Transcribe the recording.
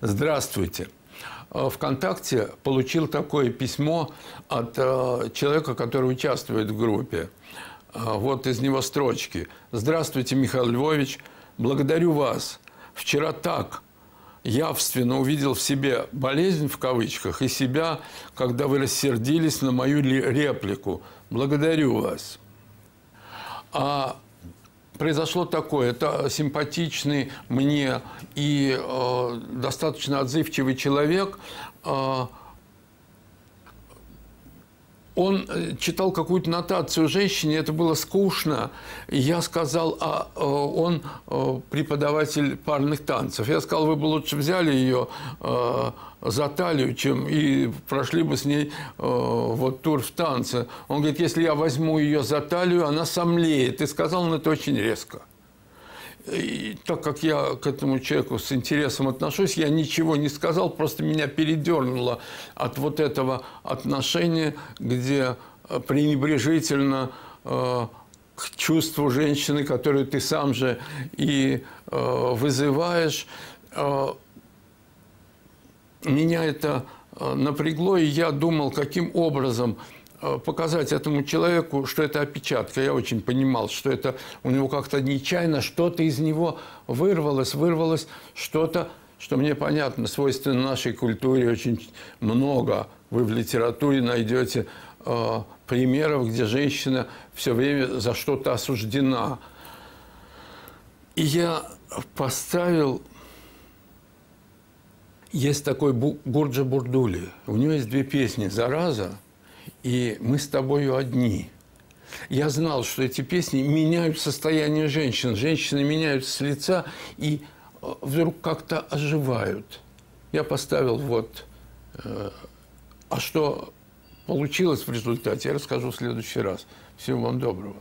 «Здравствуйте». Э, ВКонтакте получил такое письмо от э, человека, который участвует в группе. Э, вот из него строчки. «Здравствуйте, Михаил Львович. Благодарю вас. Вчера так явственно увидел в себе болезнь в кавычках и себя, когда вы рассердились на мою реплику. Благодарю вас». А произошло такое. Это симпатичный мне и э, достаточно отзывчивый человек э, – он э, читал какую-то нотацию женщине, это было скучно. Я сказал, а э, он э, преподаватель парных танцев. Я сказал, вы бы лучше взяли ее за талию, чем и прошли бы с ней э, вот тур в танце. Он говорит, если я возьму ее за талию, она сомлеет. И сказал он это очень резко. И так как я к этому человеку с интересом отношусь, я ничего не сказал, просто меня передернуло от вот этого отношения, где э, пренебрежительно э, к чувству женщины, которую ты сам же и э, вызываешь. Э, меня это э, напрягло, и я думал, каким образом – Э, показать этому человеку, что это опечатка. Я очень понимал, что это у него как-то нечаянно что-то из него вырвалось, вырвалось что-то, что мне понятно, свойственно нашей культуре очень много. Вы в литературе найдете э, примеров, где женщина все время за что-то осуждена. И я поставил есть такой Гурджа Бурдули. У него есть две песни «Зараза» и «Мы с тобою одни». Я знал, что эти песни меняют состояние женщин. Женщины меняются с лица и э, вдруг как-то оживают. Я поставил вот... Э, а что получилось в результате, я расскажу в следующий раз. Всего вам доброго.